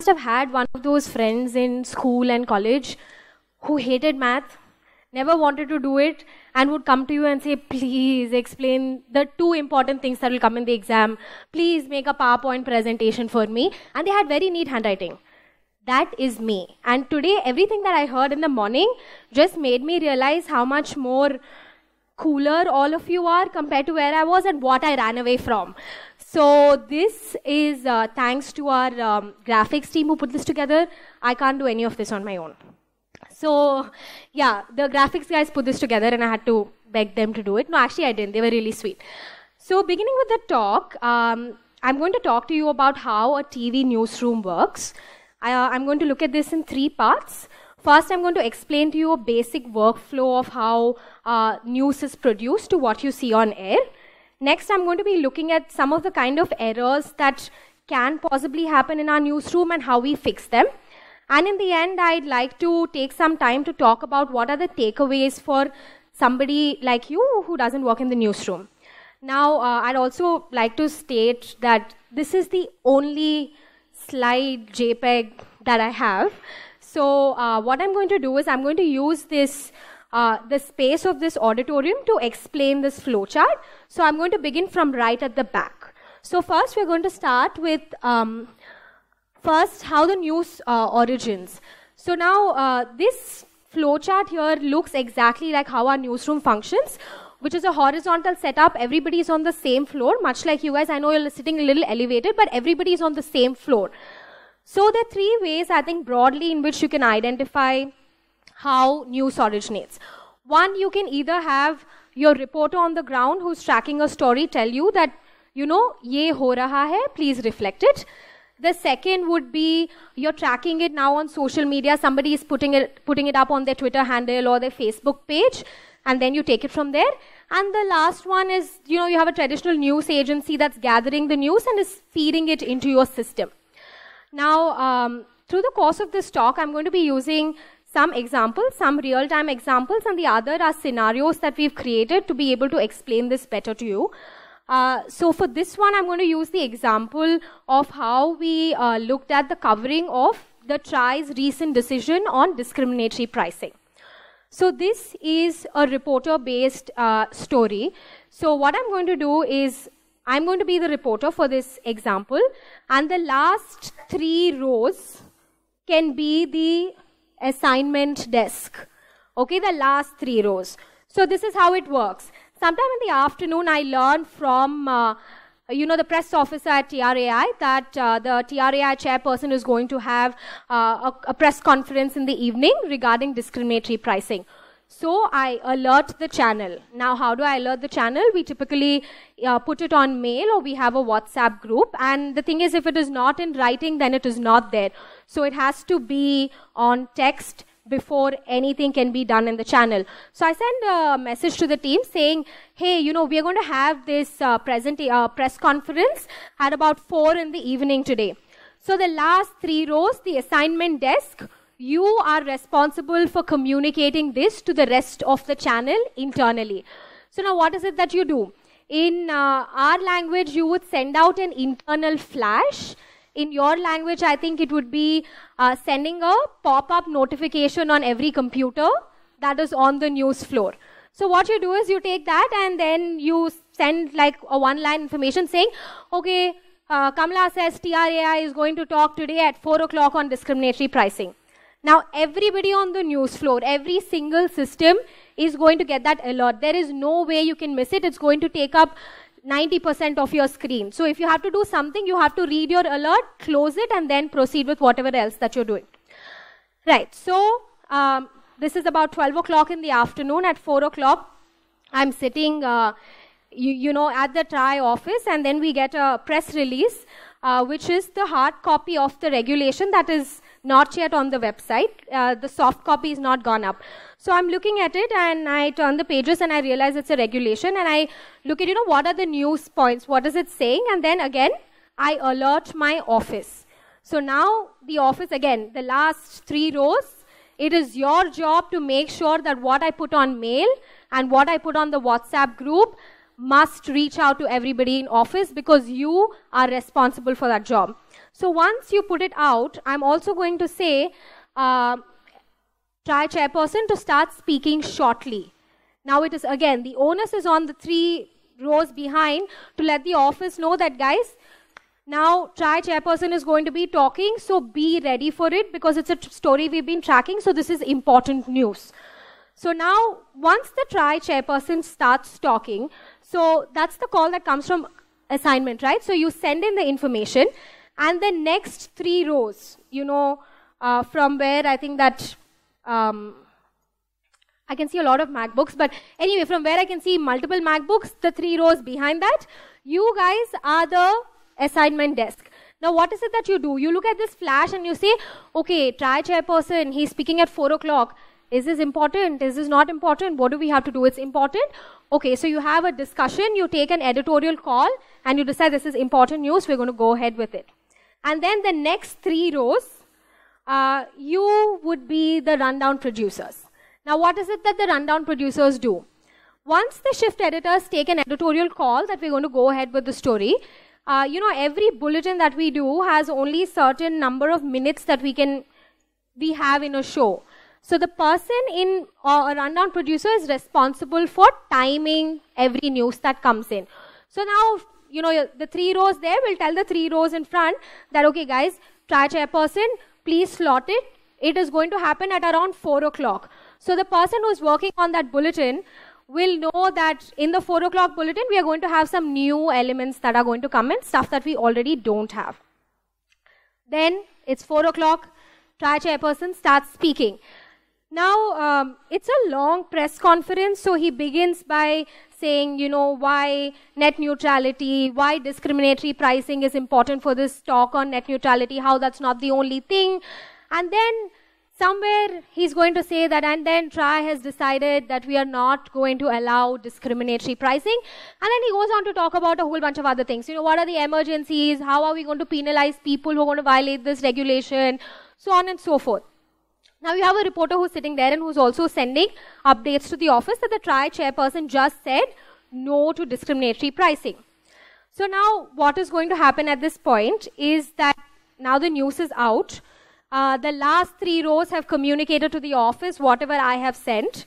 must have had one of those friends in school and college who hated math, never wanted to do it, and would come to you and say, please explain the two important things that will come in the exam. Please make a PowerPoint presentation for me. And they had very neat handwriting. That is me. And today, everything that I heard in the morning just made me realize how much more cooler all of you are compared to where I was and what I ran away from. So this is uh, thanks to our um, graphics team who put this together. I can't do any of this on my own. So yeah, the graphics guys put this together and I had to beg them to do it. No, actually I didn't. They were really sweet. So beginning with the talk, um, I'm going to talk to you about how a TV newsroom works. I, uh, I'm going to look at this in three parts. First, I'm going to explain to you a basic workflow of how uh, news is produced to what you see on air. Next, I'm going to be looking at some of the kind of errors that can possibly happen in our newsroom and how we fix them. And in the end, I'd like to take some time to talk about what are the takeaways for somebody like you who doesn't work in the newsroom. Now, uh, I'd also like to state that this is the only slide JPEG that I have. So, uh, what I'm going to do is I'm going to use this uh, the space of this auditorium to explain this flowchart. So I'm going to begin from right at the back. So first we're going to start with um, first how the news uh, origins. So now uh, this flowchart here looks exactly like how our newsroom functions which is a horizontal setup. Everybody is on the same floor, much like you guys. I know you're sitting a little elevated, but everybody is on the same floor. So there are three ways, I think, broadly in which you can identify how news originates. One, you can either have your reporter on the ground who's tracking a story tell you that, you know, ye ho raha hai, please reflect it. The second would be you're tracking it now on social media. Somebody is putting it, putting it up on their Twitter handle or their Facebook page, and then you take it from there. And the last one is, you know, you have a traditional news agency that's gathering the news and is feeding it into your system. Now, um, through the course of this talk, I'm going to be using some examples, some real-time examples, and the other are scenarios that we've created to be able to explain this better to you. Uh, so for this one, I'm going to use the example of how we uh, looked at the covering of the TRI's recent decision on discriminatory pricing. So this is a reporter-based uh, story. So what I'm going to do is I'm going to be the reporter for this example, and the last three rows can be the assignment desk. Okay, the last three rows. So this is how it works. Sometime in the afternoon, I learned from, uh, you know, the press officer at TRAI that uh, the TRAI chairperson is going to have uh, a, a press conference in the evening regarding discriminatory pricing. So I alert the channel. Now, how do I alert the channel? We typically uh, put it on mail or we have a WhatsApp group. And the thing is, if it is not in writing, then it is not there. So it has to be on text before anything can be done in the channel. So I send a message to the team saying, hey, you know, we are going to have this uh, present, uh, press conference at about 4 in the evening today. So the last three rows, the assignment desk, you are responsible for communicating this to the rest of the channel internally. So now what is it that you do? In uh, our language, you would send out an internal flash. In your language, I think it would be uh, sending a pop-up notification on every computer that is on the news floor. So what you do is you take that and then you send like a one-line information saying, okay, uh, Kamala says TRAI is going to talk today at 4 o'clock on discriminatory pricing. Now, everybody on the news floor, every single system is going to get that alert. There is no way you can miss it. It's going to take up 90% of your screen. So, if you have to do something, you have to read your alert, close it, and then proceed with whatever else that you're doing. Right. So, um, this is about 12 o'clock in the afternoon. At 4 o'clock, I'm sitting. Uh, you, you, know, at the TRI office, and then we get a press release, uh, which is the hard copy of the regulation that is not yet on the website. Uh, the soft copy is not gone up. So I'm looking at it and I turn the pages and I realize it's a regulation and I look at, you know, what are the news points? What is it saying? And then again, I alert my office. So now the office again, the last three rows, it is your job to make sure that what I put on mail and what I put on the WhatsApp group must reach out to everybody in office because you are responsible for that job. So once you put it out, I'm also going to say, uh, try chairperson to start speaking shortly. Now it is again, the onus is on the three rows behind to let the office know that guys, now try chairperson is going to be talking, so be ready for it because it's a story we've been tracking, so this is important news. So now, once the try chairperson starts talking, so that's the call that comes from assignment, right? So you send in the information, and the next three rows, you know, uh, from where I think that um, I can see a lot of MacBooks, but anyway, from where I can see multiple MacBooks, the three rows behind that, you guys are the assignment desk. Now, what is it that you do? You look at this flash and you say, okay, try chairperson, he's speaking at 4 o'clock. Is this important? Is this not important? What do we have to do? It's important. Okay, so you have a discussion, you take an editorial call, and you decide this is important news, we're going to go ahead with it. And then the next three rows, uh, you would be the rundown producers. Now, what is it that the rundown producers do? Once the shift editors take an editorial call that we're going to go ahead with the story, uh, you know, every bulletin that we do has only certain number of minutes that we can we have in a show. So the person in uh, a rundown producer is responsible for timing every news that comes in. So now you know, the three rows there, will tell the three rows in front that, okay, guys, try chairperson, please slot it. It is going to happen at around 4 o'clock. So the person who's working on that bulletin will know that in the 4 o'clock bulletin, we are going to have some new elements that are going to come in, stuff that we already don't have. Then it's 4 o'clock, try chairperson starts speaking. Now, um, it's a long press conference, so he begins by saying, you know, why net neutrality, why discriminatory pricing is important for this talk on net neutrality, how that's not the only thing. And then somewhere he's going to say that, and then TRI has decided that we are not going to allow discriminatory pricing. And then he goes on to talk about a whole bunch of other things. You know, what are the emergencies? How are we going to penalize people who are going to violate this regulation? So on and so forth. Now you have a reporter who's sitting there and who's also sending updates to the office that the trial chairperson just said no to discriminatory pricing. So now what is going to happen at this point is that now the news is out. Uh, the last three rows have communicated to the office whatever I have sent.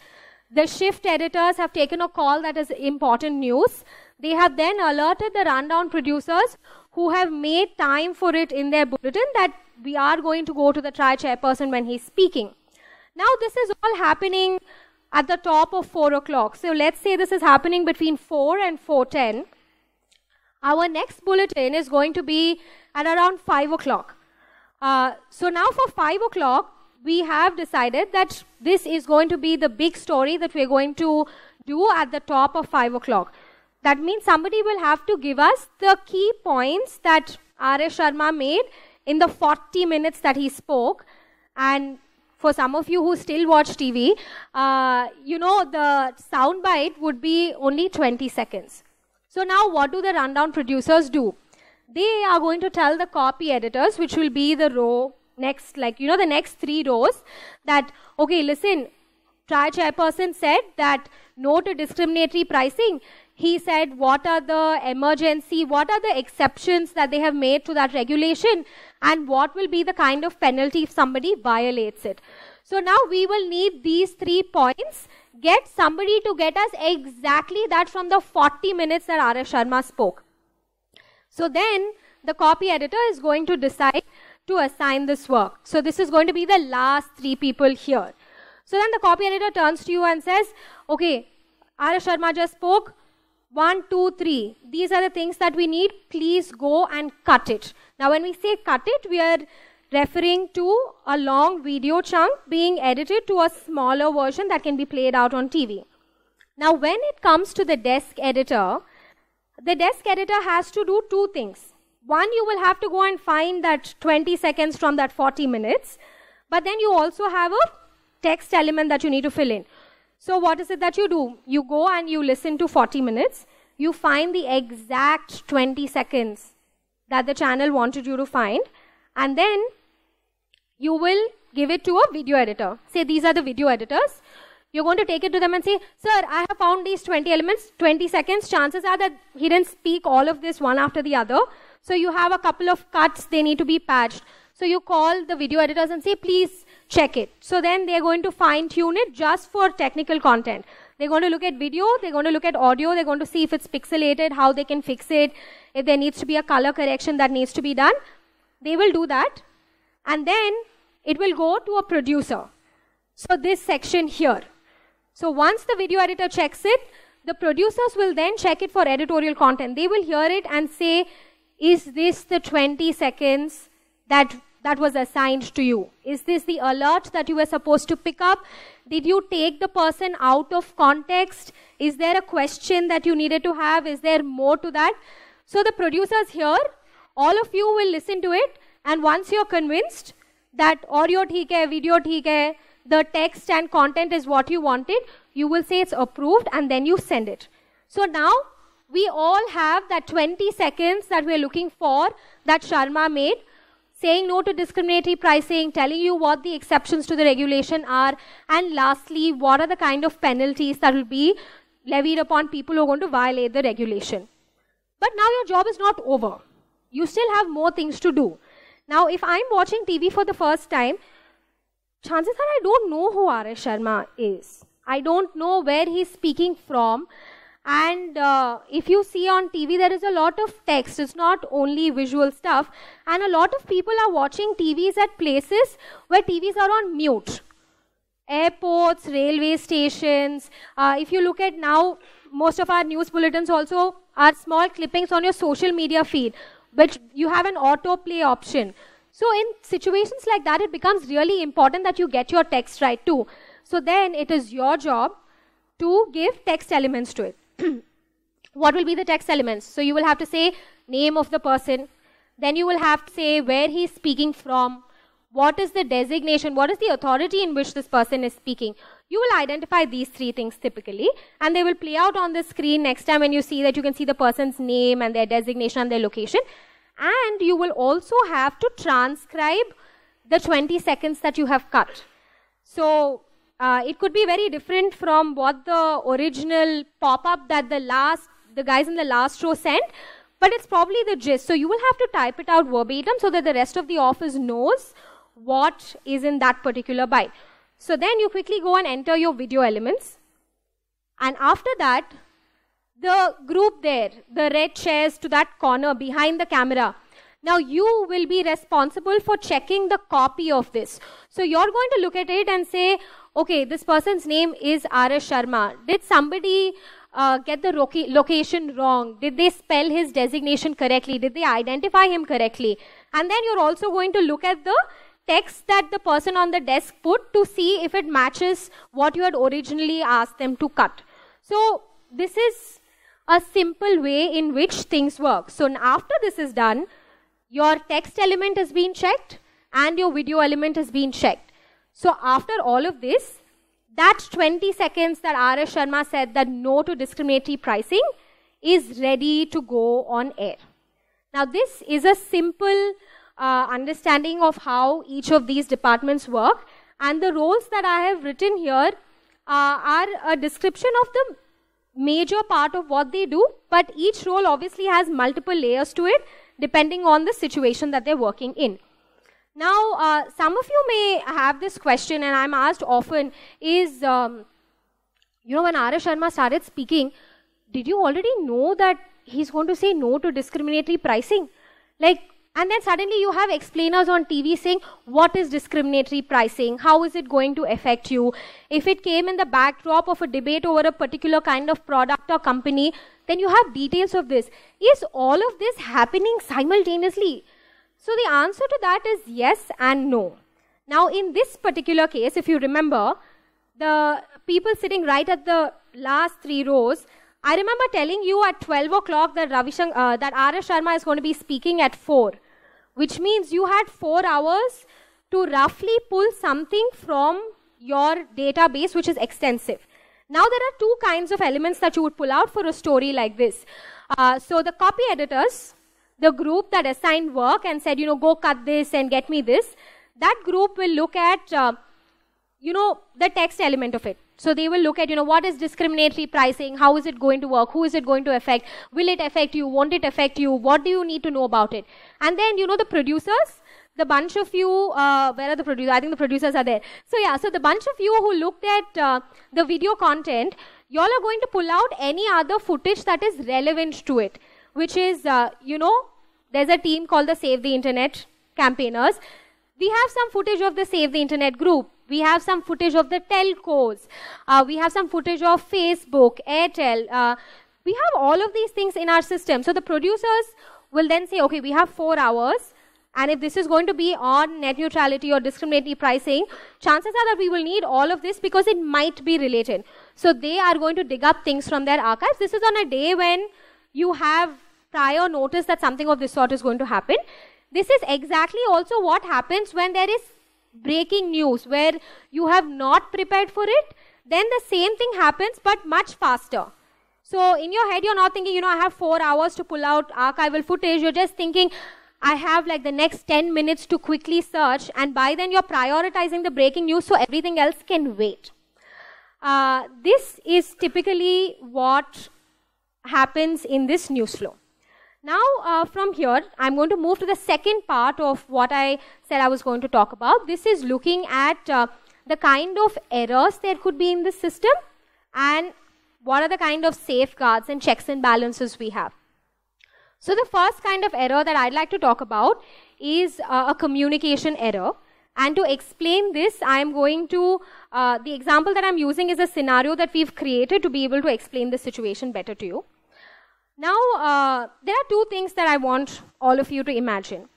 The shift editors have taken a call that is important news. They have then alerted the rundown producers who have made time for it in their bulletin that we are going to go to the tri chairperson when he's speaking. Now, this is all happening at the top of 4 o'clock. So, let's say this is happening between 4 and 4.10. Our next bulletin is going to be at around 5 o'clock. Uh, so, now for 5 o'clock, we have decided that this is going to be the big story that we're going to do at the top of 5 o'clock. That means somebody will have to give us the key points that R.S. Sharma made in the 40 minutes that he spoke. And for some of you who still watch TV, uh, you know the soundbite would be only 20 seconds. So now what do the rundown producers do? They are going to tell the copy editors, which will be the row next, like, you know, the next three rows that, okay, listen, try chairperson said that no to discriminatory pricing. He said, what are the emergency, what are the exceptions that they have made to that regulation? and what will be the kind of penalty if somebody violates it. So now we will need these three points. Get somebody to get us exactly that from the 40 minutes that R.S. Sharma spoke. So then the copy editor is going to decide to assign this work. So this is going to be the last three people here. So then the copy editor turns to you and says, okay, R.S. Sharma just spoke. One, two, three. These are the things that we need. Please go and cut it. Now when we say cut it, we are referring to a long video chunk being edited to a smaller version that can be played out on TV. Now when it comes to the desk editor, the desk editor has to do two things. One, you will have to go and find that 20 seconds from that 40 minutes, but then you also have a text element that you need to fill in. So what is it that you do? You go and you listen to 40 minutes, you find the exact 20 seconds that the channel wanted you to find and then you will give it to a video editor. Say these are the video editors. You're going to take it to them and say, sir, I have found these 20 elements, 20 seconds. Chances are that he didn't speak all of this one after the other. So you have a couple of cuts, they need to be patched. So you call the video editors and say, please check it. So then they're going to fine tune it just for technical content. They're going to look at video, they're going to look at audio, they're going to see if it's pixelated, how they can fix it, if there needs to be a color correction that needs to be done. They will do that. And then it will go to a producer. So this section here. So once the video editor checks it, the producers will then check it for editorial content. They will hear it and say, is this the 20 seconds that that was assigned to you? Is this the alert that you were supposed to pick up? Did you take the person out of context? Is there a question that you needed to have? Is there more to that? So the producers here, all of you will listen to it and once you're convinced that audio TK, video TK, the text and content is what you wanted, you will say it's approved and then you send it. So now we all have that 20 seconds that we're looking for that Sharma made saying no to discriminatory pricing, telling you what the exceptions to the regulation are, and lastly, what are the kind of penalties that will be levied upon people who are going to violate the regulation. But now your job is not over. You still have more things to do. Now, if I'm watching TV for the first time, chances are I don't know who Aresh Sharma is. I don't know where he's speaking from and uh, if you see on tv there is a lot of text it's not only visual stuff and a lot of people are watching tvs at places where tvs are on mute airports railway stations uh, if you look at now most of our news bulletins also are small clippings on your social media feed but you have an autoplay option so in situations like that it becomes really important that you get your text right too so then it is your job to give text elements to it what will be the text elements? So you will have to say name of the person. Then you will have to say where he is speaking from. What is the designation? What is the authority in which this person is speaking? You will identify these three things typically and they will play out on the screen next time when you see that you can see the person's name and their designation and their location. And you will also have to transcribe the 20 seconds that you have cut. So uh, it could be very different from what the original pop-up that the last the guys in the last row sent, but it's probably the gist. So you will have to type it out verbatim so that the rest of the office knows what is in that particular byte. So then you quickly go and enter your video elements. And after that, the group there, the red chairs to that corner behind the camera. Now you will be responsible for checking the copy of this. So you're going to look at it and say, okay, this person's name is Arash Sharma. Did somebody uh, get the location wrong? Did they spell his designation correctly? Did they identify him correctly? And then you're also going to look at the text that the person on the desk put to see if it matches what you had originally asked them to cut. So this is a simple way in which things work. So after this is done, your text element has been checked and your video element has been checked. So after all of this, that 20 seconds that R.S. Sharma said that no to discriminatory pricing is ready to go on air. Now this is a simple uh, understanding of how each of these departments work and the roles that I have written here uh, are a description of the major part of what they do but each role obviously has multiple layers to it depending on the situation that they're working in. Now, uh, some of you may have this question, and I'm asked often is, um, you know, when Ara Sharma started speaking, did you already know that he's going to say no to discriminatory pricing? Like, and then suddenly you have explainers on TV saying, what is discriminatory pricing? How is it going to affect you? If it came in the backdrop of a debate over a particular kind of product or company, then you have details of this. Is all of this happening simultaneously? So the answer to that is yes and no. Now in this particular case, if you remember, the people sitting right at the last three rows, I remember telling you at 12 o'clock that Ravi uh, that R. Sharma is going to be speaking at 4, which means you had 4 hours to roughly pull something from your database which is extensive. Now there are two kinds of elements that you would pull out for a story like this. Uh, so the copy editors, the group that assigned work and said, you know, go cut this and get me this, that group will look at, uh, you know, the text element of it. So they will look at, you know, what is discriminatory pricing? How is it going to work? Who is it going to affect? Will it affect you? Won't it affect you? What do you need to know about it? And then, you know, the producers, the bunch of you, uh, where are the producers? I think the producers are there. So yeah, so the bunch of you who looked at uh, the video content, y'all are going to pull out any other footage that is relevant to it which is, uh, you know, there's a team called the Save the Internet campaigners. We have some footage of the Save the Internet group. We have some footage of the telcos. Uh, we have some footage of Facebook, Airtel. Uh, we have all of these things in our system. So the producers will then say, okay, we have four hours. And if this is going to be on net neutrality or discriminatory pricing, chances are that we will need all of this because it might be related. So they are going to dig up things from their archives. This is on a day when you have prior notice that something of this sort is going to happen. This is exactly also what happens when there is breaking news where you have not prepared for it. Then the same thing happens but much faster. So in your head, you're not thinking, you know, I have four hours to pull out archival footage. You're just thinking, I have like the next 10 minutes to quickly search. And by then, you're prioritizing the breaking news so everything else can wait. Uh, this is typically what happens in this news flow. Now, uh, from here, I'm going to move to the second part of what I said I was going to talk about. This is looking at uh, the kind of errors there could be in the system and what are the kind of safeguards and checks and balances we have. So, the first kind of error that I'd like to talk about is uh, a communication error. And to explain this, I am going to, uh, the example that I'm using is a scenario that we've created to be able to explain the situation better to you. Now, uh, there are two things that I want all of you to imagine.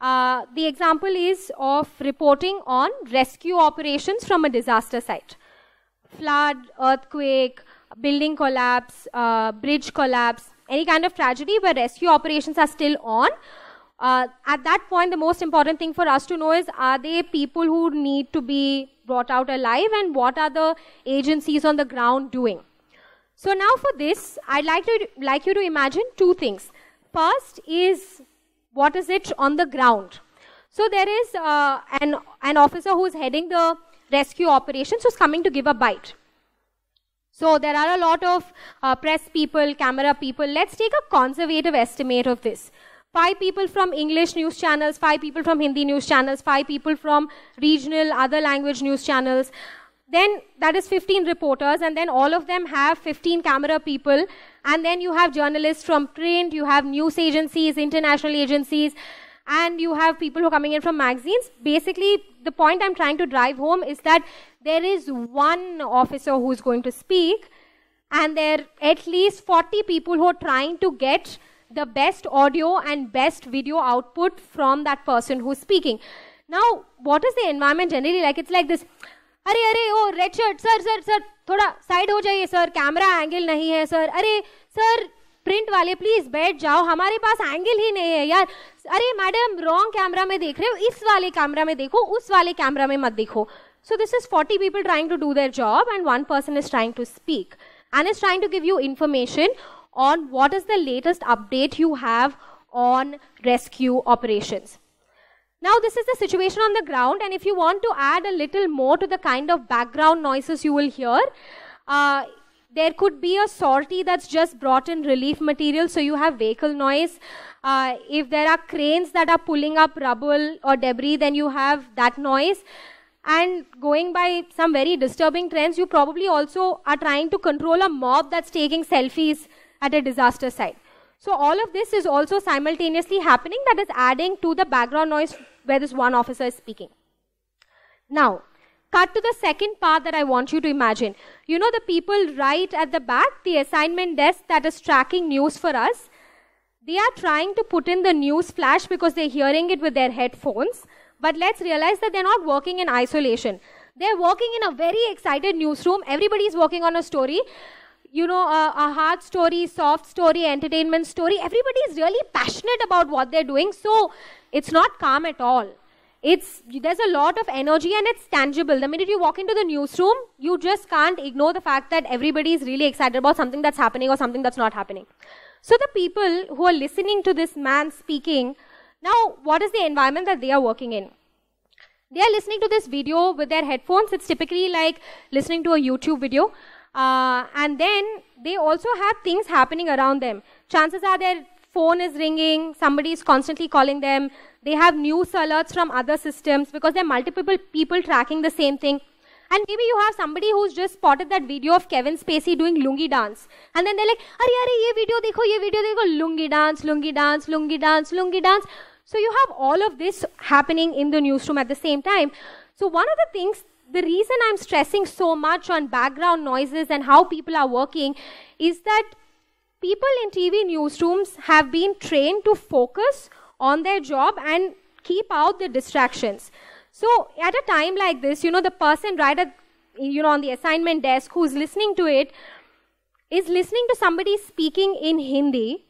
Uh, the example is of reporting on rescue operations from a disaster site. Flood, earthquake, building collapse, uh, bridge collapse, any kind of tragedy where rescue operations are still on uh, at that point, the most important thing for us to know is are they people who need to be brought out alive and what are the agencies on the ground doing? So now for this, I'd like, to, like you to imagine two things. First is what is it on the ground? So there is uh, an, an officer who is heading the rescue operations who's coming to give a bite. So there are a lot of uh, press people, camera people. Let's take a conservative estimate of this five people from English news channels, five people from Hindi news channels, five people from regional other language news channels. Then that is 15 reporters, and then all of them have 15 camera people. And then you have journalists from print, you have news agencies, international agencies, and you have people who are coming in from magazines. Basically, the point I'm trying to drive home is that there is one officer who's going to speak, and there are at least 40 people who are trying to get the best audio and best video output from that person who's speaking. Now, what is the environment generally like? It's like this. अरे अरे ओ red shirt sir sir sir थोड़ा side हो जाइए sir camera angle नहीं है sir अरे sir print वाले प्लीज बैठ जाओ हमारे पास एंगल ही नहीं है यार अरे मैडम रॉन्ग कैमरा में देख रहे हो इस वाले कैमरा में देखो उस वाले कैमरा में मत देखो So this is 40 people trying to do their job and one person is trying to speak and is trying to give you information on what is the latest update you have on rescue operations. Now this is the situation on the ground and if you want to add a little more to the kind of background noises you will hear, uh, there could be a sortie that's just brought in relief material so you have vehicle noise. Uh, if there are cranes that are pulling up rubble or debris then you have that noise and going by some very disturbing trends, you probably also are trying to control a mob that's taking selfies at a disaster site. So all of this is also simultaneously happening that is adding to the background noise where this one officer is speaking. Now, cut to the second part that I want you to imagine. You know the people right at the back, the assignment desk that is tracking news for us, they are trying to put in the news flash because they're hearing it with their headphones. But let's realize that they're not working in isolation. They're working in a very excited newsroom. Everybody's working on a story you know, a, a, hard story, soft story, entertainment story. Everybody is really passionate about what they're doing. So it's not calm at all. It's there's a lot of energy and it's tangible. The minute you walk into the newsroom, you just can't ignore the fact that everybody is really excited about something that's happening or something that's not happening. So the people who are listening to this man speaking, now what is the environment that they are working in? They are listening to this video with their headphones. It's typically like listening to a YouTube video. Uh, and then they also have things happening around them. Chances are their phone is ringing, somebody is constantly calling them, they have news alerts from other systems because there are multiple people tracking the same thing. And maybe you have somebody who's just spotted that video of Kevin Spacey doing lungi dance. And then they're like, "Arey, arey, ye video dekho, ye video dekho, lungi dance, lungi dance, lungi dance, lungi dance. So you have all of this happening in the newsroom at the same time. So one of the things the reason I'm stressing so much on background noises and how people are working is that people in TV newsrooms have been trained to focus on their job and keep out the distractions. So at a time like this, you know, the person right at, you know, on the assignment desk who's listening to it is listening to somebody speaking in Hindi,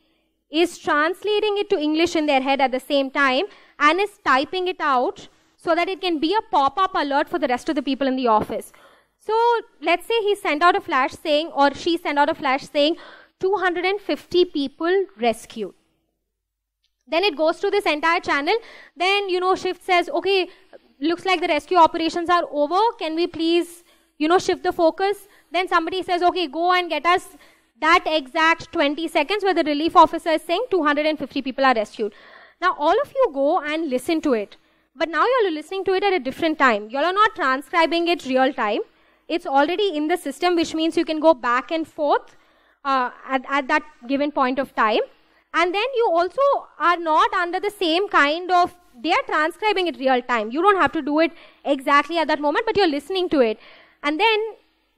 is translating it to English in their head at the same time, and is typing it out so that it can be a pop-up alert for the rest of the people in the office. So let's say he sent out a flash saying, or she sent out a flash saying, 250 people rescued. Then it goes through this entire channel. Then, you know, shift says, okay, looks like the rescue operations are over. Can we please, you know, shift the focus? Then somebody says, okay, go and get us that exact 20 seconds where the relief officer is saying 250 people are rescued. Now, all of you go and listen to it. But now you're listening to it at a different time. You're not transcribing it real time. It's already in the system, which means you can go back and forth uh, at, at that given point of time. And then you also are not under the same kind of they are transcribing it real time. You don't have to do it exactly at that moment, but you're listening to it. And then,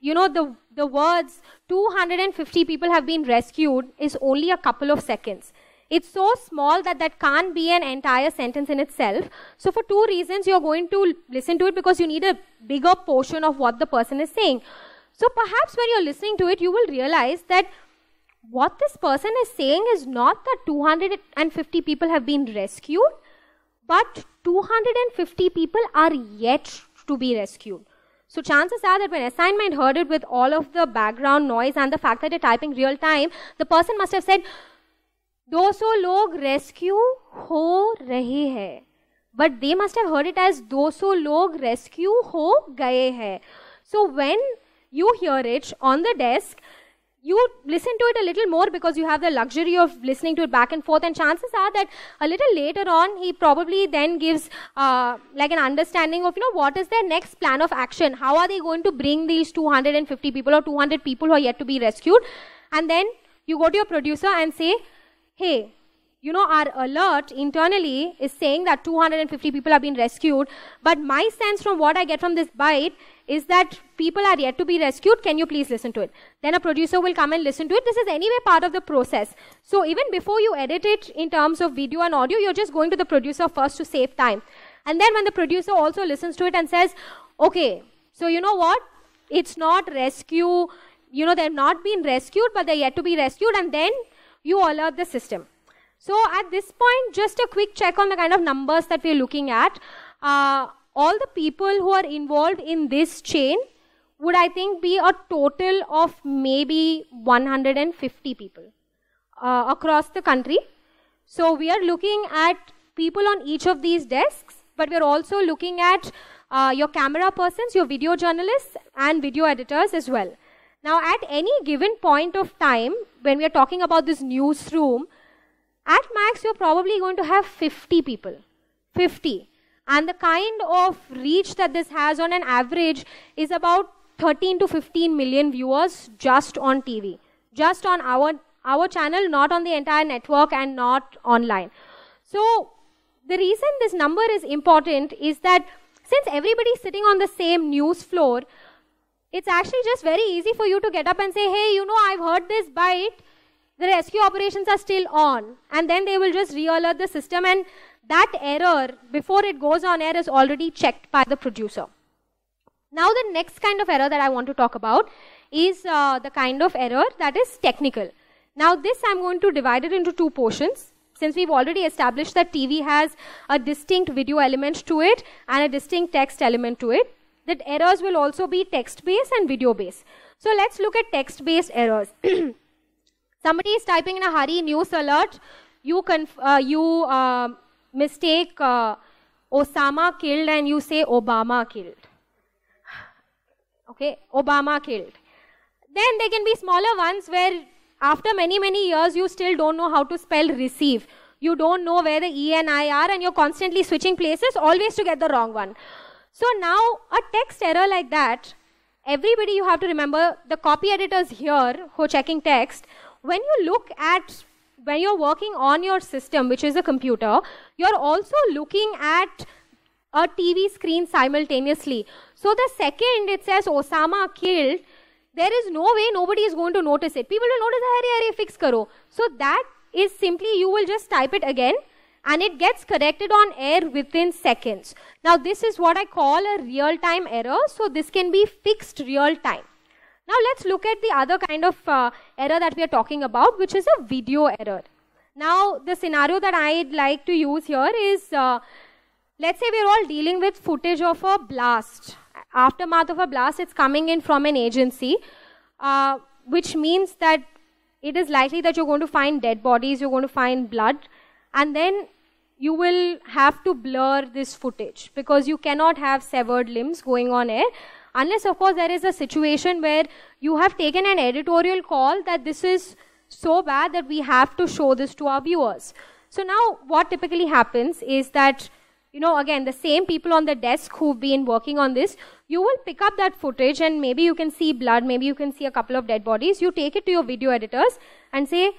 you know, the, the words 250 people have been rescued is only a couple of seconds. It's so small that that can't be an entire sentence in itself. So for two reasons, you're going to listen to it because you need a bigger portion of what the person is saying. So perhaps when you're listening to it, you will realize that what this person is saying is not that 250 people have been rescued, but 250 people are yet to be rescued. So chances are that when assignment heard it with all of the background noise and the fact that they are typing real time, the person must have said, 200 लोग rescue हो रहे हैं but they must have heard it as 200 लोग rescue हो गए हैं so when you hear it on the desk you listen to it a little more because you have the luxury of listening to it back and forth and chances are that a little later on he probably then gives uh, like an understanding of you know what is their next plan of action how are they going to bring these 250 people or 200 people who are yet to be rescued and then you go to your producer and say hey, you know, our alert internally is saying that 250 people have been rescued. But my sense from what I get from this bite is that people are yet to be rescued. Can you please listen to it? Then a producer will come and listen to it. This is anyway part of the process. So even before you edit it in terms of video and audio, you're just going to the producer first to save time. And then when the producer also listens to it and says, okay, so you know what? It's not rescue. You know, they've not been rescued, but they're yet to be rescued. And then you all are the system. So at this point, just a quick check on the kind of numbers that we're looking at. Uh, all the people who are involved in this chain would I think be a total of maybe 150 people uh, across the country. So we are looking at people on each of these desks, but we're also looking at uh, your camera persons, your video journalists, and video editors as well. Now, at any given point of time, when we are talking about this newsroom, at max you're probably going to have 50 people. 50. And the kind of reach that this has on an average is about 13 to 15 million viewers just on TV, just on our, our channel, not on the entire network and not online. So, the reason this number is important is that since everybody is sitting on the same news floor, it's actually just very easy for you to get up and say, hey, you know, I've heard this bite. The rescue operations are still on. And then they will just re-alert the system and that error, before it goes on air, is already checked by the producer. Now the next kind of error that I want to talk about is uh, the kind of error that is technical. Now this I'm going to divide it into two portions since we've already established that TV has a distinct video element to it and a distinct text element to it that errors will also be text-based and video-based. So let's look at text-based errors. Somebody is typing in a hurry, news alert, you, uh, you uh, mistake uh, Osama killed and you say Obama killed. Okay, Obama killed. Then there can be smaller ones where after many, many years you still don't know how to spell receive. You don't know where the E and I are and you're constantly switching places always to get the wrong one. So now a text error like that, everybody you have to remember, the copy editors here who are checking text, when you look at when you're working on your system, which is a computer, you're also looking at a TV screen simultaneously. So the second it says Osama killed, there is no way nobody is going to notice it. People will notice, hurry, hurry, fix karo. So that is simply you will just type it again and it gets corrected on air within seconds. Now this is what I call a real-time error. So this can be fixed real-time. Now let's look at the other kind of uh, error that we are talking about which is a video error. Now the scenario that I'd like to use here is uh, let's say we're all dealing with footage of a blast. Aftermath of a blast, it's coming in from an agency. Uh, which means that it is likely that you're going to find dead bodies, you're going to find blood, and then you will have to blur this footage because you cannot have severed limbs going on air unless of course there is a situation where you have taken an editorial call that this is so bad that we have to show this to our viewers so now what typically happens is that you know again the same people on the desk who've been working on this you will pick up that footage and maybe you can see blood maybe you can see a couple of dead bodies you take it to your video editors and say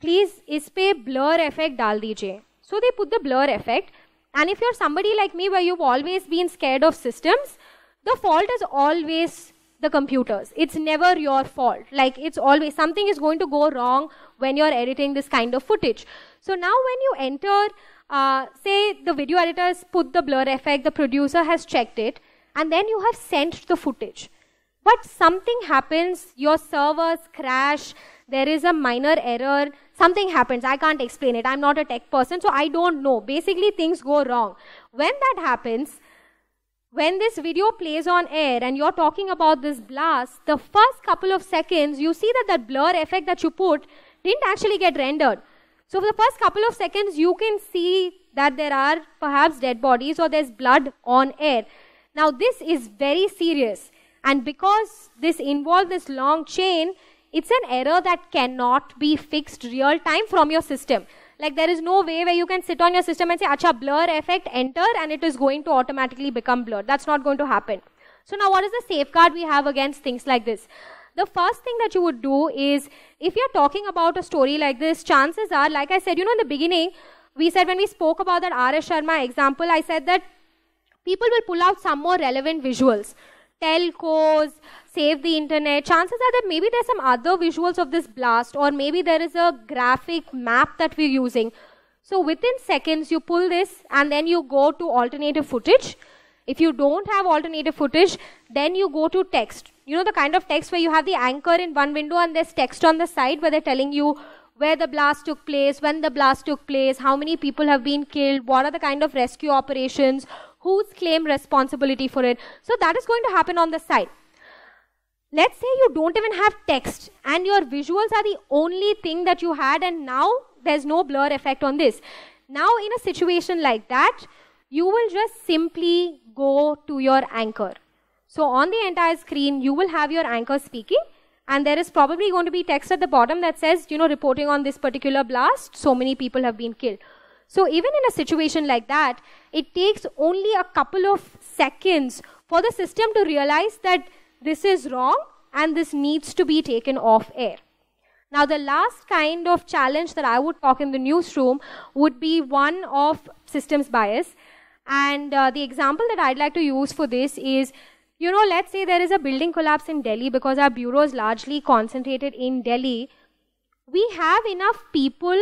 please ispe blur effect dal dijiye so they put the blur effect. And if you're somebody like me where you've always been scared of systems, the fault is always the computers. It's never your fault. Like it's always something is going to go wrong when you're editing this kind of footage. So now when you enter, uh, say the video editor has put the blur effect, the producer has checked it, and then you have sent the footage. But something happens, your servers crash, there is a minor error, something happens, I can't explain it, I'm not a tech person, so I don't know. Basically, things go wrong. When that happens, when this video plays on air and you're talking about this blast, the first couple of seconds, you see that that blur effect that you put didn't actually get rendered. So for the first couple of seconds, you can see that there are perhaps dead bodies or there's blood on air. Now this is very serious. And because this involved this long chain, it's an error that cannot be fixed real time from your system. Like there is no way where you can sit on your system and say, acha, blur effect, enter, and it is going to automatically become blurred. That's not going to happen. So now what is the safeguard we have against things like this? The first thing that you would do is, if you're talking about a story like this, chances are, like I said, you know, in the beginning, we said when we spoke about that R.S. Sharma example, I said that people will pull out some more relevant visuals telcos, save the internet, chances are that maybe there's some other visuals of this blast or maybe there is a graphic map that we're using. So within seconds, you pull this and then you go to alternative footage. If you don't have alternative footage, then you go to text. You know the kind of text where you have the anchor in one window and there's text on the side where they're telling you where the blast took place, when the blast took place, how many people have been killed, what are the kind of rescue operations, who's claim responsibility for it. So that is going to happen on the side. Let's say you don't even have text and your visuals are the only thing that you had and now there's no blur effect on this. Now in a situation like that, you will just simply go to your anchor. So on the entire screen, you will have your anchor speaking and there is probably going to be text at the bottom that says, you know, reporting on this particular blast, so many people have been killed. So even in a situation like that, it takes only a couple of seconds for the system to realize that this is wrong and this needs to be taken off air. Now, the last kind of challenge that I would talk in the newsroom would be one of systems bias. And uh, the example that I'd like to use for this is you know, let's say there is a building collapse in Delhi because our bureau is largely concentrated in Delhi. We have enough people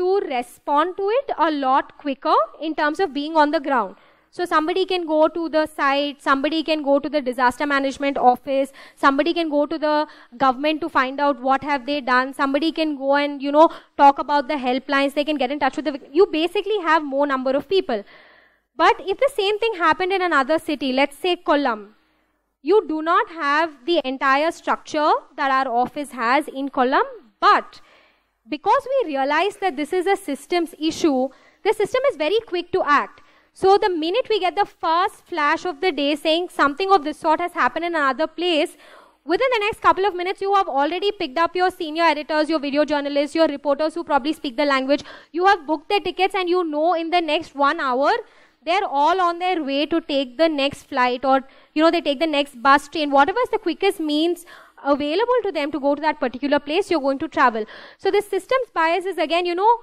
to respond to it a lot quicker in terms of being on the ground. So somebody can go to the site, somebody can go to the disaster management office, somebody can go to the government to find out what have they done, somebody can go and, you know, talk about the helplines, they can get in touch with the, you basically have more number of people. But if the same thing happened in another city, let's say Kollam, you do not have the entire structure that our office has in Kollam, but because we realize that this is a systems issue, the system is very quick to act. So the minute we get the first flash of the day saying something of this sort has happened in another place, within the next couple of minutes, you have already picked up your senior editors, your video journalists, your reporters who probably speak the language. You have booked their tickets and you know in the next one hour, they're all on their way to take the next flight or, you know, they take the next bus train, whatever is the quickest means available to them to go to that particular place you're going to travel. So this systems bias is again, you know,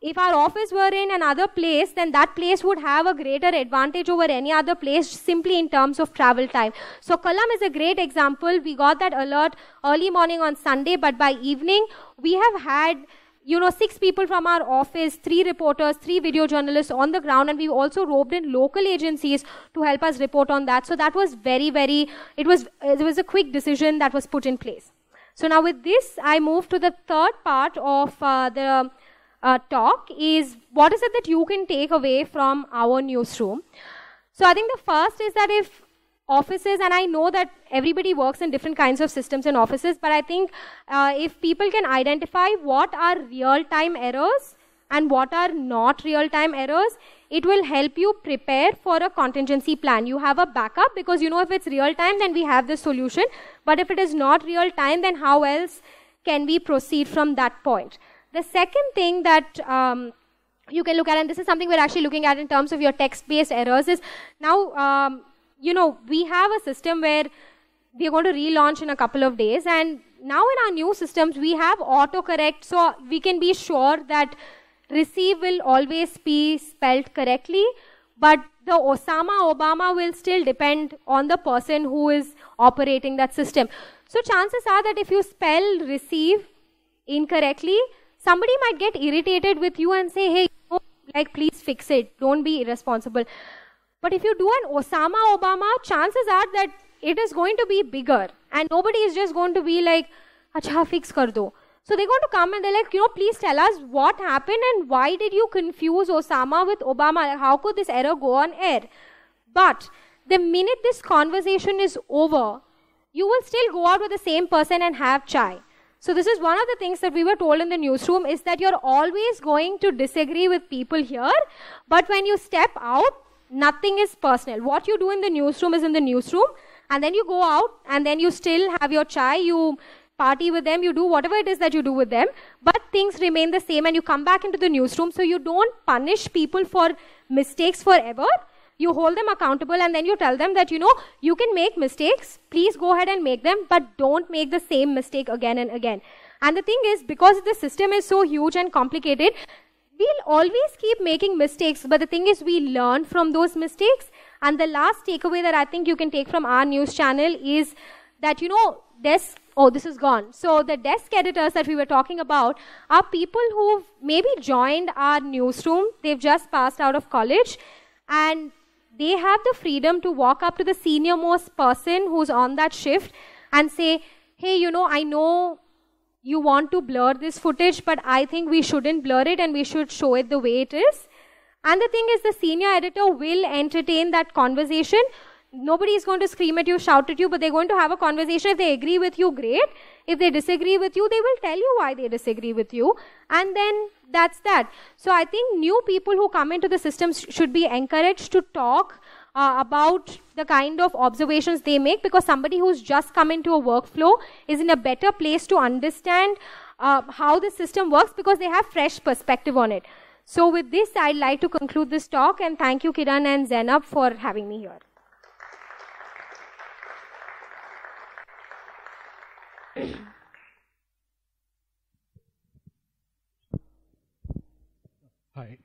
if our office were in another place, then that place would have a greater advantage over any other place simply in terms of travel time. So Kalam is a great example. We got that alert early morning on Sunday, but by evening we have had you know, six people from our office, three reporters, three video journalists on the ground, and we also roped in local agencies to help us report on that. So that was very, very, it was, it was a quick decision that was put in place. So now with this, I move to the third part of uh, the uh, talk is what is it that you can take away from our newsroom? So I think the first is that if offices and i know that everybody works in different kinds of systems and offices but i think uh, if people can identify what are real time errors and what are not real time errors it will help you prepare for a contingency plan you have a backup because you know if it's real time then we have the solution but if it is not real time then how else can we proceed from that point the second thing that um, you can look at and this is something we're actually looking at in terms of your text based errors is now um, you know, we have a system where we are going to relaunch in a couple of days. And now in our new systems, we have autocorrect. So we can be sure that receive will always be spelled correctly. But the Osama Obama will still depend on the person who is operating that system. So chances are that if you spell receive incorrectly, somebody might get irritated with you and say, hey, like please fix it. Don't be irresponsible. But if you do an Osama Obama, chances are that it is going to be bigger and nobody is just going to be like, acha fix kar do. So they're going to come and they're like, you know, please tell us what happened and why did you confuse Osama with Obama? How could this error go on air? But the minute this conversation is over, you will still go out with the same person and have chai. So this is one of the things that we were told in the newsroom is that you're always going to disagree with people here, but when you step out, Nothing is personal. What you do in the newsroom is in the newsroom, and then you go out, and then you still have your chai, you party with them, you do whatever it is that you do with them, but things remain the same, and you come back into the newsroom. So you don't punish people for mistakes forever. You hold them accountable, and then you tell them that you know you can make mistakes. Please go ahead and make them, but don't make the same mistake again and again. And the thing is, because the system is so huge and complicated, We'll always keep making mistakes, but the thing is, we learn from those mistakes. And the last takeaway that I think you can take from our news channel is that, you know, desk. oh, this is gone. So the desk editors that we were talking about are people who've maybe joined our newsroom, they've just passed out of college, and they have the freedom to walk up to the senior most person who's on that shift and say, hey, you know, I know you want to blur this footage, but I think we shouldn't blur it and we should show it the way it is. And the thing is, the senior editor will entertain that conversation. Nobody is going to scream at you, shout at you, but they're going to have a conversation. If they agree with you, great. If they disagree with you, they will tell you why they disagree with you. And then that's that. So I think new people who come into the system should be encouraged to talk uh, about the kind of observations they make because somebody who's just come into a workflow is in a better place to understand uh, how the system works because they have fresh perspective on it. So with this, I'd like to conclude this talk and thank you Kiran and Zainab for having me here. Hi.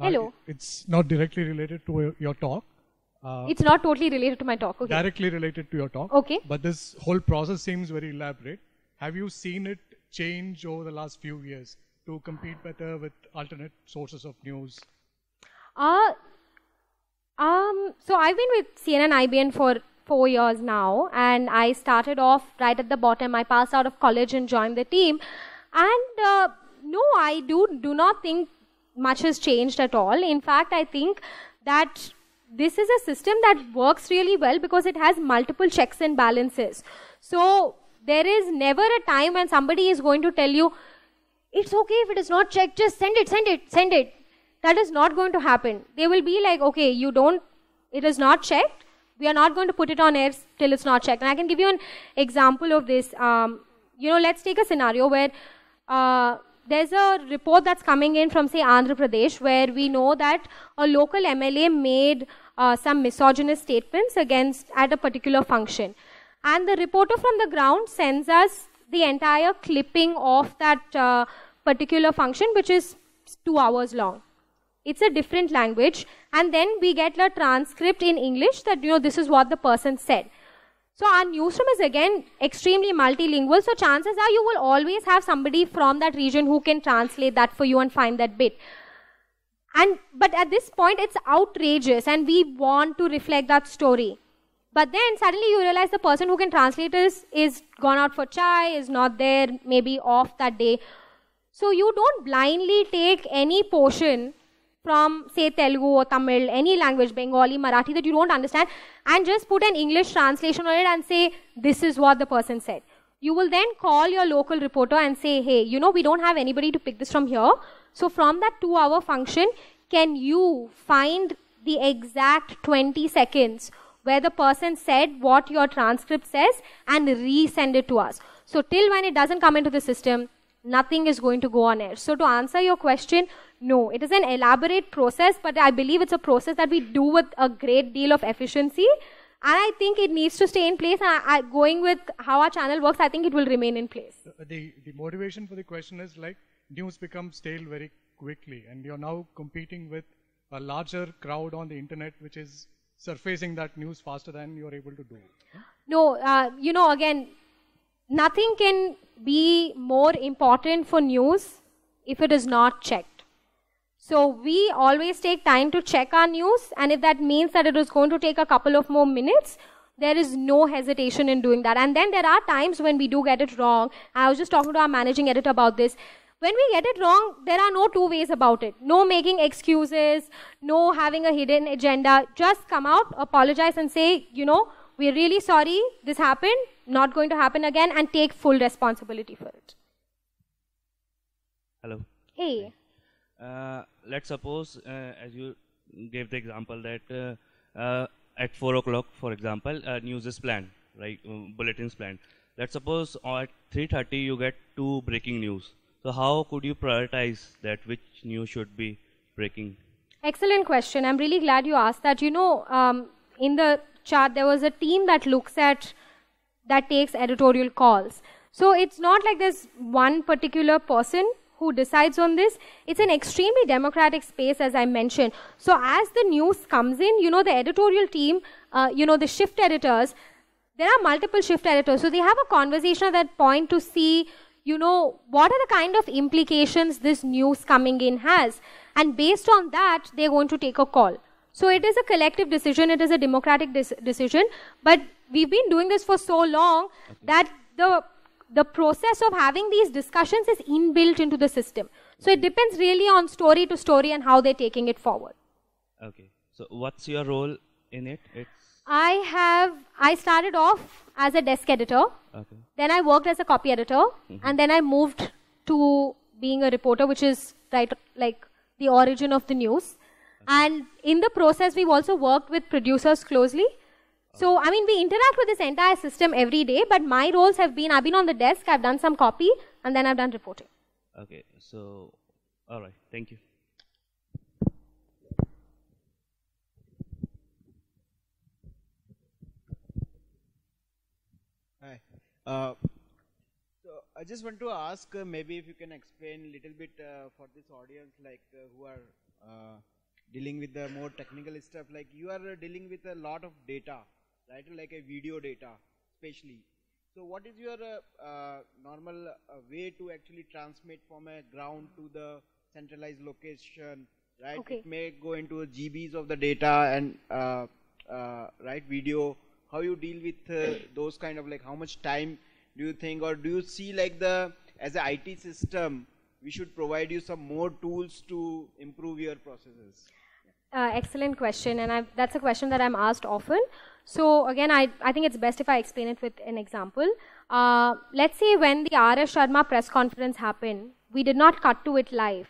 Hello. Uh, it's not directly related to your talk, uh, it's not totally related to my talk. Okay. Directly related to your talk. Okay. But this whole process seems very elaborate. Have you seen it change over the last few years to compete better with alternate sources of news? Uh, um, so I've been with CNN IBN for four years now, and I started off right at the bottom. I passed out of college and joined the team. And uh, no, I do do not think much has changed at all. In fact, I think that this is a system that works really well because it has multiple checks and balances. So there is never a time when somebody is going to tell you, it's okay if it is not checked, just send it, send it, send it. That is not going to happen. They will be like, okay, you don't, it is not checked. We are not going to put it on air till it's not checked. And I can give you an example of this. Um, you know, let's take a scenario where uh, there's a report that's coming in from, say, Andhra Pradesh, where we know that a local MLA made uh, some misogynist statements against at a particular function. And the reporter from the ground sends us the entire clipping of that uh, particular function, which is two hours long. It's a different language. And then we get a transcript in English that, you know, this is what the person said. So our newsroom is again extremely multilingual. So chances are you will always have somebody from that region who can translate that for you and find that bit. And but at this point it's outrageous and we want to reflect that story. But then suddenly you realize the person who can translate is is gone out for chai, is not there, maybe off that day. So you don't blindly take any portion from say Telugu or Tamil, any language, Bengali, Marathi that you don't understand and just put an English translation on it and say this is what the person said. You will then call your local reporter and say, hey, you know, we don't have anybody to pick this from here. So from that two hour function, can you find the exact 20 seconds where the person said what your transcript says and resend it to us. So till when it doesn't come into the system, nothing is going to go on air. So to answer your question, no, it is an elaborate process, but I believe it's a process that we do with a great deal of efficiency. And I think it needs to stay in place. I, I, going with how our channel works, I think it will remain in place. Uh, the, the motivation for the question is like news becomes stale very quickly, and you're now competing with a larger crowd on the internet, which is surfacing that news faster than you're able to do. No, uh, you know, again, nothing can be more important for news if it is not checked. So we always take time to check our news and if that means that it is going to take a couple of more minutes, there is no hesitation in doing that. And then there are times when we do get it wrong. I was just talking to our managing editor about this. When we get it wrong, there are no two ways about it. No making excuses, no having a hidden agenda. Just come out, apologize and say, you know, we're really sorry this happened, not going to happen again and take full responsibility for it. Hello. Hey. Uh, let's suppose uh, as you gave the example that uh, uh, at 4 o'clock for example news is planned right um, bulletins planned let's suppose at 3.30 you get two breaking news so how could you prioritize that which news should be breaking excellent question i'm really glad you asked that you know um, in the chart there was a team that looks at that takes editorial calls so it's not like there's one particular person who decides on this. It's an extremely democratic space, as I mentioned. So as the news comes in, you know, the editorial team, uh, you know, the shift editors, there are multiple shift editors. So they have a conversation at that point to see, you know, what are the kind of implications this news coming in has. And based on that, they're going to take a call. So it is a collective decision, it is a democratic decision, but we've been doing this for so long that the the process of having these discussions is inbuilt into the system. So it depends really on story to story and how they're taking it forward. Okay. So what's your role in it? It's I have I started off as a desk editor. Okay. Then I worked as a copy editor mm-hmm. and then I moved to being a reporter which is right like the origin of the news. Okay. And in the process we've also worked with producers closely. So, I mean, we interact with this entire system every day, but my roles have been I've been on the desk, I've done some copy, and then I've done reporting. Okay, so, all right, thank you. Hi. Uh, so I just want to ask, uh, maybe if you can explain a little bit uh, for this audience, like uh, who are uh, dealing with the more technical stuff. Like you are uh, dealing with a lot of data, right? Like a video data, especially. So what is your uh, uh, normal uh, way to actually transmit from a ground to the centralized location, right? Okay. It may go into GBs of the data and uh, uh, right video. How you deal with uh, those kind of like how much time do you think, or do you see like the as an IT system, we should provide you some more tools to improve your processes? Uh, excellent question, and I've, that's a question that I'm asked often. So again, I, I think it's best if I explain it with an example. Uh, let's say when the R.S. Sharma press conference happened, we did not cut to it live,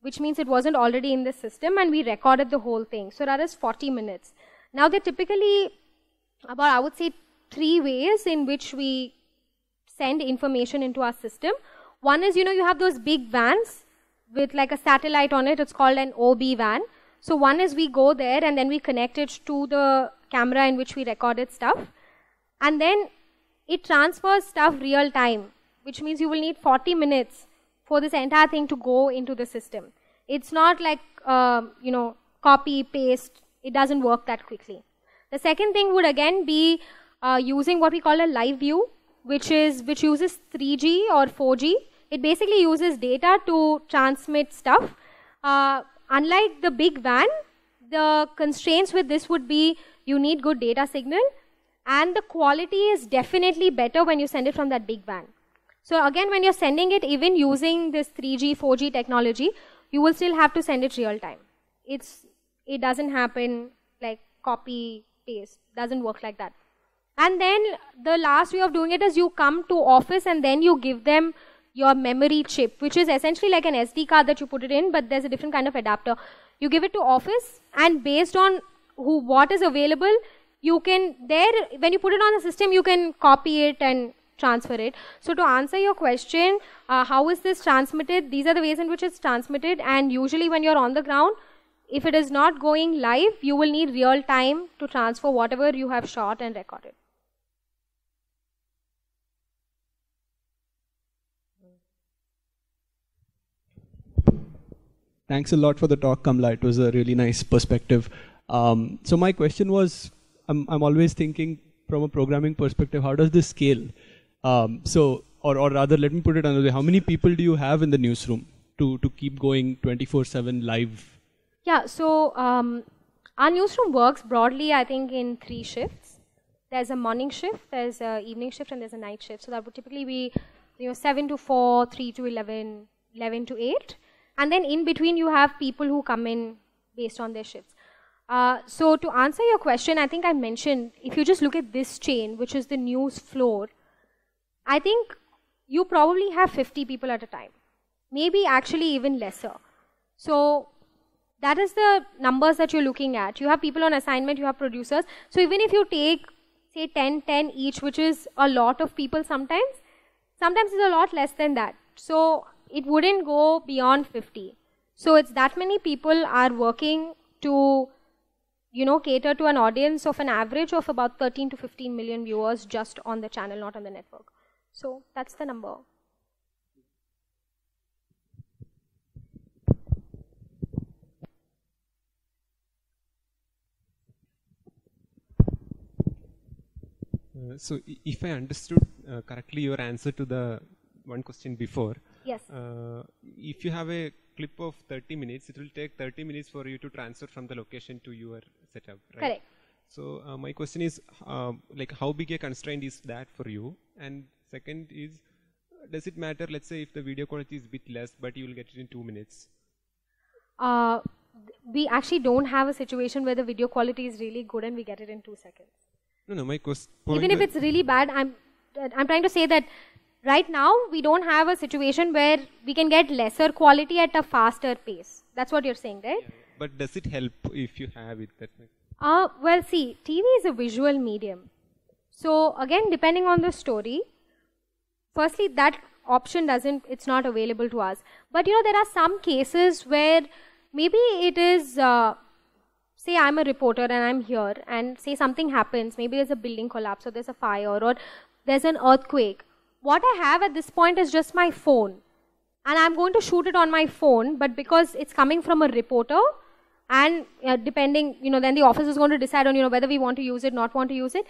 which means it wasn't already in the system and we recorded the whole thing. So that is 40 minutes. Now there are typically about, I would say, three ways in which we send information into our system. One is, you know, you have those big vans with like a satellite on it. It's called an OB van so one is we go there and then we connect it to the camera in which we recorded stuff. And then it transfers stuff real time, which means you will need 40 minutes for this entire thing to go into the system. It's not like, uh, you know, copy, paste. It doesn't work that quickly. The second thing would again be uh, using what we call a live view, which is which uses 3G or 4G. It basically uses data to transmit stuff. Uh, unlike the big van, the constraints with this would be you need good data signal and the quality is definitely better when you send it from that big van. So again, when you're sending it, even using this 3G, 4G technology, you will still have to send it real time. It's, it doesn't happen like copy, paste, doesn't work like that. And then the last way of doing it is you come to office and then you give them your memory chip, which is essentially like an SD card that you put it in, but there's a different kind of adapter. You give it to office and based on who what is available, you can there when you put it on the system, you can copy it and transfer it. So to answer your question, uh, how is this transmitted? These are the ways in which it's transmitted and usually when you're on the ground, if it is not going live, you will need real time to transfer whatever you have shot and recorded. Thanks a lot for the talk, Kamla. It was a really nice perspective. Um, so my question was, I'm, I'm always thinking from a programming perspective, how does this scale? Um, so, or, or rather, let me put it another way, how many people do you have in the newsroom to, to keep going 24-7 live? Yeah, so um, our newsroom works broadly, I think, in three shifts. There's a morning shift, there's an evening shift, and there's a night shift. So that would typically be, you know, 7 to 4, 3 to 11, 11 to 8. And then in between, you have people who come in based on their shifts. Uh, so to answer your question, I think I mentioned, if you just look at this chain, which is the news floor, I think you probably have 50 people at a time, maybe actually even lesser. So that is the numbers that you're looking at. You have people on assignment, you have producers. So even if you take, say, 10, 10 each, which is a lot of people sometimes, sometimes it's a lot less than that. So it wouldn't go beyond 50. So it's that many people are working to, you know, cater to an audience of an average of about 13 to 15 million viewers just on the channel, not on the network. So that's the number. Uh, so if I understood uh, correctly your answer to the one question before, Yes. Uh, if you have a clip of 30 minutes, it will take 30 minutes for you to transfer from the location to your setup, right? Correct. So uh, my question is, uh, like, how big a constraint is that for you? And second is, does it matter? Let's say if the video quality is a bit less, but you will get it in two minutes. Uh, we actually don't have a situation where the video quality is really good and we get it in two seconds. No, no, my question. Even if it's really bad, I'm I'm trying to say that right now we don't have a situation where we can get lesser quality at a faster pace that's what you're saying right yeah, but does it help if you have it that way? uh, well see tv is a visual medium so again depending on the story firstly that option doesn't it's not available to us but you know there are some cases where maybe it is uh, say i'm a reporter and i'm here and say something happens maybe there's a building collapse or there's a fire or there's an earthquake what I have at this point is just my phone and I'm going to shoot it on my phone but because it's coming from a reporter and uh, depending you know then the office is going to decide on you know whether we want to use it not want to use it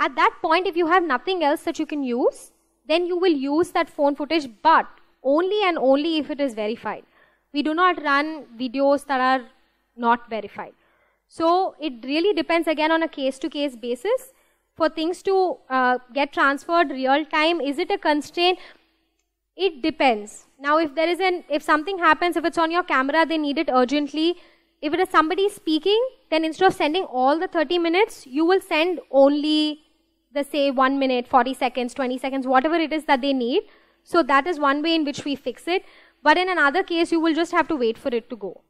at that point if you have nothing else that you can use then you will use that phone footage but only and only if it is verified we do not run videos that are not verified so it really depends again on a case to case basis for things to uh, get transferred real time? Is it a constraint? It depends. Now, if there is an, if something happens, if it's on your camera, they need it urgently. If it is somebody speaking, then instead of sending all the 30 minutes, you will send only the say 1 minute, 40 seconds, 20 seconds, whatever it is that they need. So that is one way in which we fix it. But in another case, you will just have to wait for it to go.